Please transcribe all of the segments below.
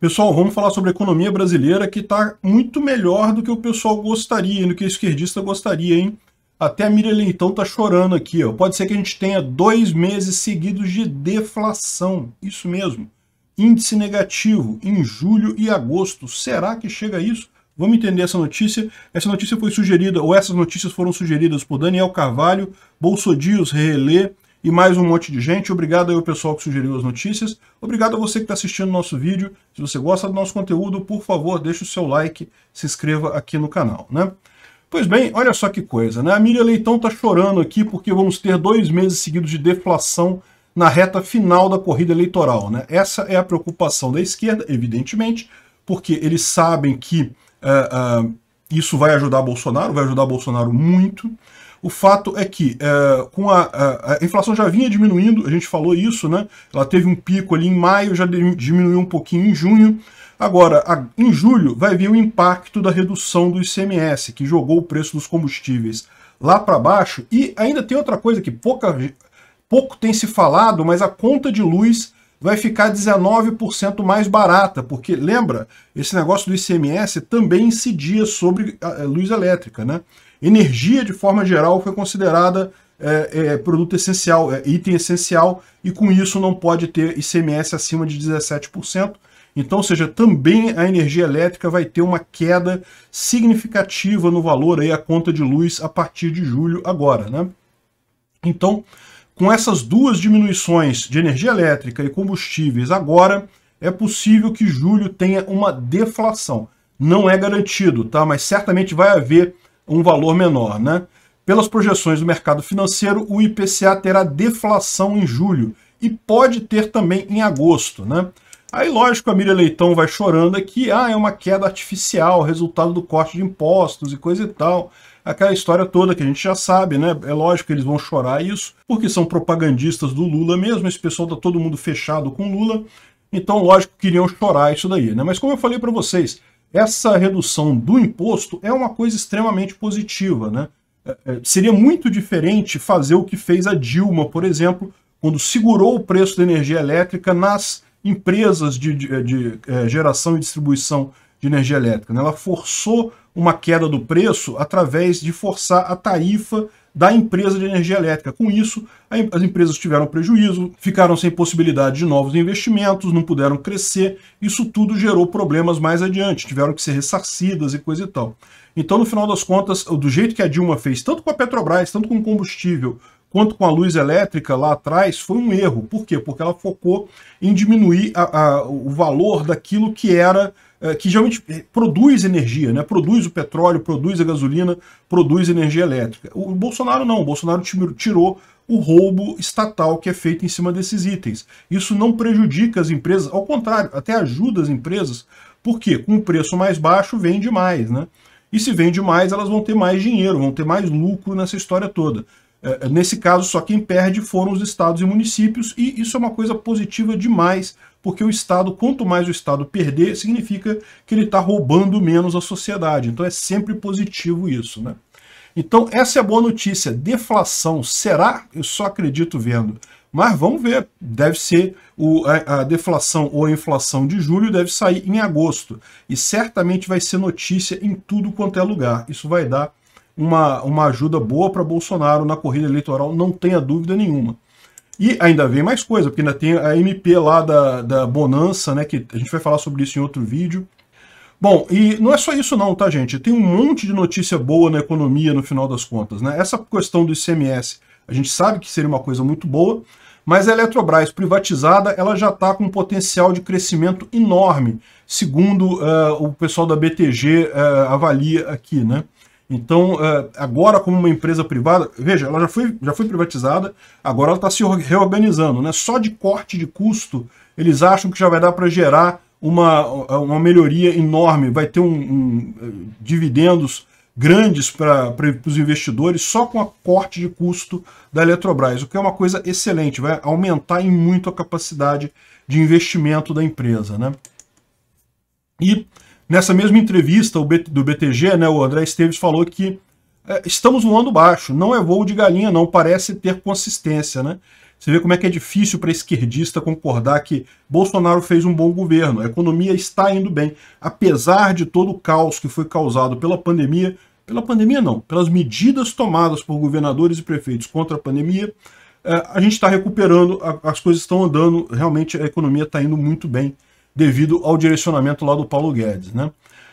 Pessoal, vamos falar sobre a economia brasileira que está muito melhor do que o pessoal gostaria, do que o esquerdista gostaria, hein? Até a Miriam Leitão está chorando aqui, ó. Pode ser que a gente tenha dois meses seguidos de deflação. Isso mesmo. Índice negativo em julho e agosto. Será que chega a isso? Vamos entender essa notícia. Essa notícia foi sugerida, ou essas notícias foram sugeridas por Daniel Carvalho, Bolsodias Relê, e mais um monte de gente. Obrigado aí ao pessoal que sugeriu as notícias. Obrigado a você que está assistindo nosso vídeo. Se você gosta do nosso conteúdo, por favor, deixe o seu like, se inscreva aqui no canal, né? Pois bem, olha só que coisa, né? A Miriam Leitão está chorando aqui porque vamos ter dois meses seguidos de deflação na reta final da corrida eleitoral, né? Essa é a preocupação da esquerda, evidentemente, porque eles sabem que uh, uh, isso vai ajudar Bolsonaro, vai ajudar Bolsonaro muito, o fato é que é, com a, a, a, inflação já vinha diminuindo, a gente falou isso, né? Ela teve um pico ali em maio, já diminuiu um pouquinho em junho. Agora, a, em julho, vai vir o impacto da redução do ICMS, que jogou o preço dos combustíveis lá para baixo. E ainda tem outra coisa que pouca, pouco tem se falado, mas a conta de luz vai ficar 19% mais barata, porque lembra, esse negócio do ICMS também incidia sobre a luz elétrica, né? Energia, de forma geral, foi considerada é, é, produto essencial, é, item essencial, e com isso não pode ter ICMS acima de 17%. Então, ou seja, também a energia elétrica vai ter uma queda significativa no valor aí, a conta de luz a partir de julho agora, né? Então, com essas duas diminuições de energia elétrica e combustíveis agora, é possível que julho tenha uma deflação. Não é garantido, tá? Mas certamente vai haver um valor menor, né? Pelas projeções do mercado financeiro, o IPCA terá deflação em julho e pode ter também em agosto, né? Aí, lógico, a Miriam Leitão vai chorando aqui, ah, é uma queda artificial, resultado do corte de impostos e coisa e tal. Aquela história toda que a gente já sabe, né? É lógico que eles vão chorar isso, porque são propagandistas do Lula mesmo, esse pessoal tá todo mundo fechado com Lula, então, lógico, queriam chorar isso daí, né? Mas como eu falei para vocês, essa redução do imposto é uma coisa extremamente positiva. Né? É, é, seria muito diferente fazer o que fez a Dilma, por exemplo, quando segurou o preço da energia elétrica nas empresas de, de, de é, geração e distribuição de energia elétrica. Né? Ela forçou uma queda do preço através de forçar a tarifa da empresa de energia elétrica. Com isso, as empresas tiveram prejuízo, ficaram sem possibilidade de novos investimentos, não puderam crescer. Isso tudo gerou problemas mais adiante, tiveram que ser ressarcidas e coisa e tal. Então, no final das contas, do jeito que a Dilma fez, tanto com a Petrobras, tanto com o combustível, quanto com a luz elétrica lá atrás, foi um erro. Por quê? Porque ela focou em diminuir a, a, o valor daquilo que era é, que geralmente eh, produz energia, né? produz o petróleo, produz a gasolina, produz energia elétrica. O Bolsonaro não, o Bolsonaro tirou o roubo estatal que é feito em cima desses itens. Isso não prejudica as empresas, ao contrário, até ajuda as empresas, porque com o preço mais baixo vende mais, né? E se vende mais, elas vão ter mais dinheiro, vão ter mais lucro nessa história toda. É, é, nesse caso, só quem perde foram os estados e municípios, e isso é uma coisa positiva demais porque o Estado, quanto mais o Estado perder, significa que ele está roubando menos a sociedade. Então é sempre positivo isso, né? Então essa é a boa notícia. Deflação será? Eu só acredito vendo. Mas vamos ver, deve ser o, a, a, deflação ou a inflação de julho deve sair em agosto. E certamente vai ser notícia em tudo quanto é lugar. Isso vai dar uma, uma ajuda boa para Bolsonaro na corrida eleitoral, não tenha dúvida nenhuma. E ainda vem mais coisa, porque ainda tem a MP lá da, da Bonança, né? Que a gente vai falar sobre isso em outro vídeo. Bom, e não é só isso não, tá, gente? Tem um monte de notícia boa na economia no final das contas, né? Essa questão do ICMS, a gente sabe que seria uma coisa muito boa, mas a Eletrobras privatizada, ela já está com um potencial de crescimento enorme, segundo uh, o pessoal da BTG uh, eh, avalia aqui, né? Então, é, agora como uma empresa privada, veja, ela já foi, já foi privatizada, agora ela está se reorganizando. Né? Só de corte de custo, eles acham que já vai dar para gerar uma, uma melhoria enorme, vai ter um, um eh, dividendos grandes para os investidores só com a corte de custo da Eletrobras, o que é uma coisa excelente, vai aumentar em muito a capacidade de investimento da empresa. Né? E Nessa mesma entrevista do BTG, né, o André Esteves falou que é, estamos voando baixo, não é voo de galinha não, parece ter consistência, né? Você vê como é que é difícil para esquerdista concordar que Bolsonaro fez um bom governo, a economia está indo bem, apesar de todo o caos que foi causado pela pandemia, pela pandemia não, pelas medidas tomadas por governadores e prefeitos contra a pandemia, é, a gente está recuperando, as coisas estão andando, realmente a economia está indo muito bem devido ao direcionamento lá do Paulo Guedes. Né?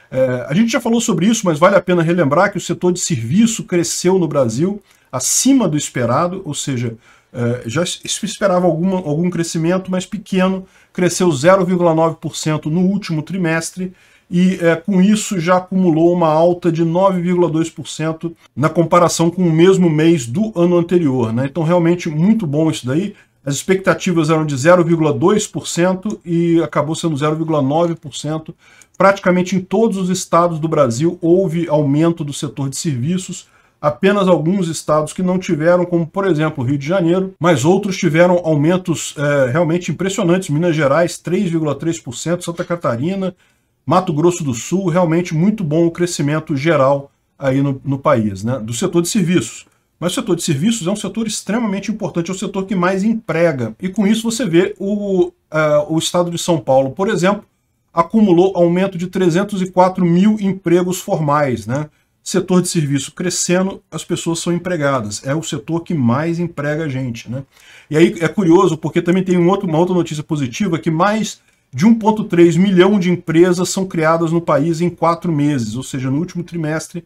É, a gente já falou sobre isso, mas vale a pena relembrar que o setor de serviço cresceu no Brasil acima do esperado, ou seja, é, já esperava algum algum crescimento, mas pequeno, cresceu 0,9% no último trimestre e é, com isso já acumulou uma alta de 9,2% na comparação com o mesmo mês do ano anterior. Né? Então, realmente muito bom isso daí. As expectativas eram de 0,2% e acabou sendo 0,9%. Praticamente em todos os estados do Brasil houve aumento do setor de serviços, apenas alguns estados que não tiveram, como por exemplo o Rio de Janeiro, mas outros tiveram aumentos é, realmente impressionantes. Minas Gerais, 3,3%, Santa Catarina, Mato Grosso do Sul, realmente muito bom o crescimento geral aí no, no país, né, do setor de serviços. Mas o setor de serviços é um setor extremamente importante, é o setor que mais emprega. E com isso você vê o, uh, o estado de São Paulo, por exemplo, acumulou aumento de 304 mil empregos formais. Né? Setor de serviço crescendo, as pessoas são empregadas. É o setor que mais emprega a gente. Né? E aí é curioso, porque também tem um outro, uma outra notícia positiva, que mais de 1,3 milhão de empresas são criadas no país em quatro meses, ou seja, no último trimestre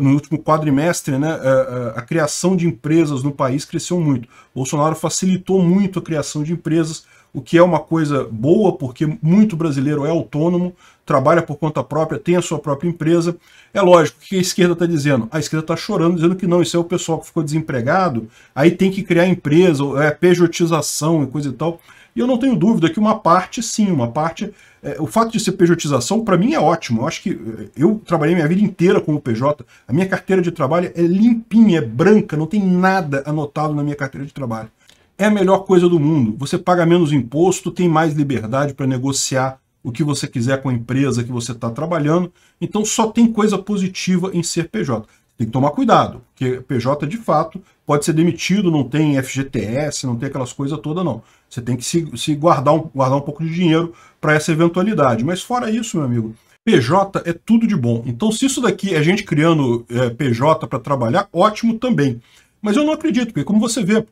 no último quadrimestre, né, a, é, a, é, a, criação de empresas no país cresceu muito. Bolsonaro facilitou muito a criação de empresas, o que é uma coisa boa, porque muito brasileiro é autônomo, trabalha por conta própria, tem a sua própria empresa. É lógico, o que a esquerda está dizendo? A esquerda está chorando, dizendo que não, isso é o pessoal que ficou desempregado, aí tem que criar empresa, é pejotização e coisa e tal. E eu não tenho dúvida que uma parte, sim, uma parte. É, o fato de ser pejotização, para mim, é ótimo. Eu acho que é, eu trabalhei minha vida inteira como PJ. A minha carteira de trabalho é limpinha, é branca, não tem nada anotado na minha carteira de trabalho. É a melhor coisa do mundo. Você paga menos imposto, tem mais liberdade para negociar o que você quiser com a empresa que você está trabalhando. Então só tem coisa positiva em ser PJ. Tem que tomar cuidado, porque PJ de fato pode ser demitido, não tem FGTS, não tem aquelas coisas todas, não. Você tem que se, se guardar, um, guardar um pouco de dinheiro para essa eventualidade. Mas fora isso, meu amigo, PJ é tudo de bom. Então, se isso daqui é gente criando é, PJ para trabalhar, ótimo também. Mas eu não acredito, porque como você vê,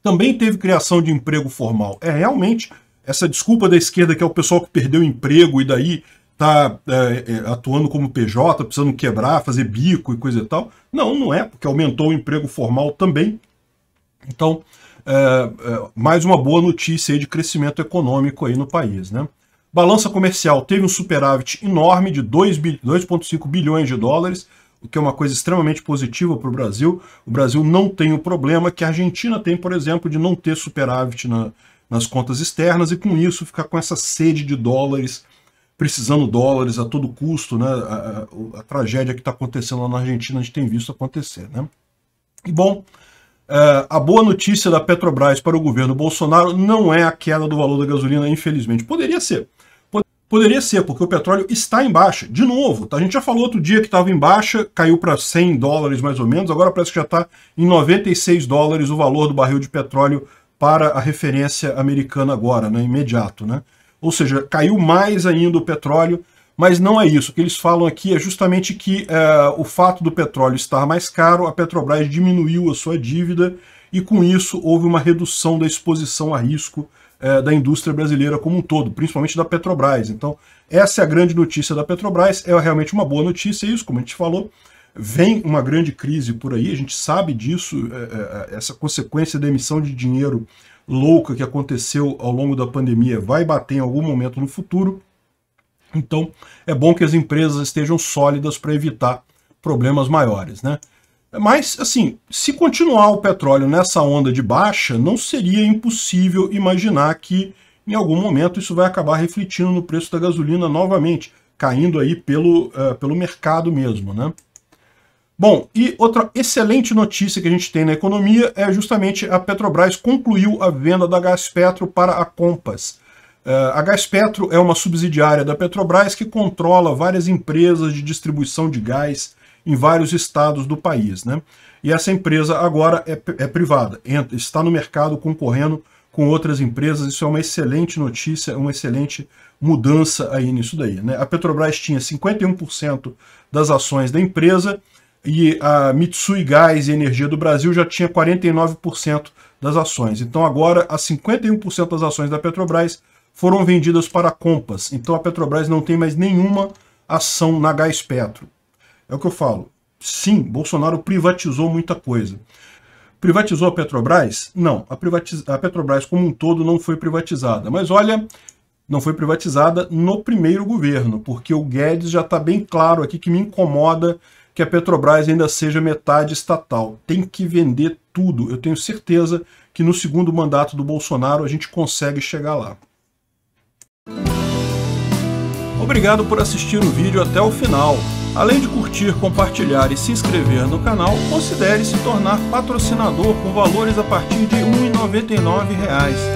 também teve criação de emprego formal. É realmente essa desculpa da esquerda que é o pessoal que perdeu o emprego e daí está é, é, atuando como PJ, precisando quebrar, fazer bico e coisa e tal. Não, não é, porque aumentou o emprego formal também. Então, é, é, mais uma boa notícia aí de crescimento econômico aí no país. Né? Balança comercial teve um superávit enorme de 2,5 bilhões de dólares, o que é uma coisa extremamente positiva para o Brasil. O Brasil não tem o problema que a Argentina tem, por exemplo, de não ter superávit na, nas contas externas e com isso ficar com essa sede de dólares precisando dólares a todo custo, né? A, a, a tragédia que está acontecendo lá na Argentina, a gente tem visto acontecer, né? E bom, é, a boa notícia da Petrobras para o governo Bolsonaro não é a queda do valor da gasolina, infelizmente. Poderia ser. Poderia ser, porque o petróleo está em baixa. De novo, tá? a gente já falou outro dia que estava em baixa, caiu para 100 dólares mais ou menos, agora parece que já está em 96 dólares o valor do barril de petróleo para a referência americana agora, né? imediato. Né? ou seja, caiu mais ainda o petróleo, mas não é isso. O que eles falam aqui é justamente que é, o fato do petróleo estar mais caro, a Petrobras diminuiu a sua dívida e com isso houve uma redução da exposição a risco é, da indústria brasileira como um todo, principalmente da Petrobras. Então, essa é a grande notícia da Petrobras, é realmente uma boa notícia, isso, como a gente falou, vem uma grande crise por aí, a gente sabe disso, é, é, é, essa consequência da emissão de dinheiro louca que aconteceu ao longo da pandemia vai bater em algum momento no futuro. Então, é bom que as empresas estejam sólidas para evitar problemas maiores, né? Mas, assim, se continuar o petróleo nessa onda de baixa, não seria impossível imaginar que em algum momento isso vai acabar refletindo no preço da gasolina novamente, caindo aí pelo, uh, pelo mercado mesmo, né? Bom, e outra excelente notícia que a gente tem na economia é justamente a Petrobras concluiu a venda da Gás Petro para a Compass. Eh, a Gás Petro é uma subsidiária da Petrobras que controla várias empresas de distribuição de gás em vários estados do país. Né? E essa empresa agora é, é privada, está no mercado concorrendo com outras empresas. Isso é uma excelente notícia, uma excelente mudança aí nisso daí. Né? A Petrobras tinha 51% das ações da empresa e a Mitsui Gás e Energia do Brasil já tinha 49% das ações. Então agora as 51% das ações da Petrobras foram vendidas para a Compass. Então a Petrobras não tem mais nenhuma ação na Gás Petro. É o que eu falo. Sim, Bolsonaro privatizou muita coisa. Privatizou a Petrobras? Não, a, privatiz... a Petrobras como um todo não foi privatizada. Mas olha, não foi privatizada no primeiro governo, porque o Guedes já está bem claro aqui que me incomoda que a Petrobras ainda seja metade estatal. Tem que vender tudo. Eu tenho certeza que no segundo mandato do Bolsonaro a gente consegue chegar lá. Obrigado por assistir o vídeo até o final. Além de curtir, compartilhar e se inscrever no canal, considere se tornar patrocinador com valores a partir de R$ 1,99